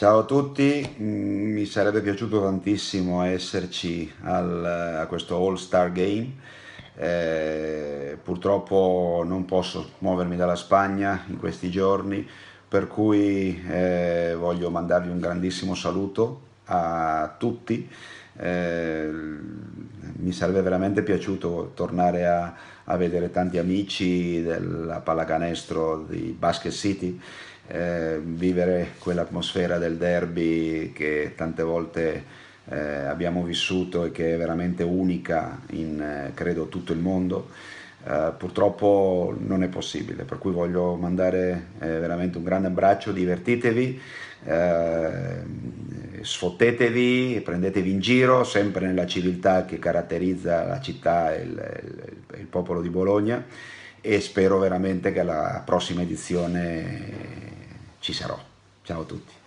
Ciao a tutti, mm, mi sarebbe piaciuto tantissimo esserci al, a questo All Star Game, eh, purtroppo non posso muovermi dalla Spagna in questi giorni, per cui eh, voglio mandarvi un grandissimo saluto a tutti eh, mi sarebbe veramente piaciuto tornare a, a, vedere tanti amici della pallacanestro di Basket City, eh, vivere quell'atmosfera del derby che tante volte eh, abbiamo vissuto e che è veramente unica in eh, credo tutto il mondo. Uh, purtroppo non è possibile, per cui voglio mandare eh, veramente un grande abbraccio, divertitevi, uh, sfottetevi, prendetevi in giro, sempre nella civiltà che caratterizza la città e il, il, il popolo di Bologna e spero veramente che alla prossima edizione ci sarò. Ciao a tutti.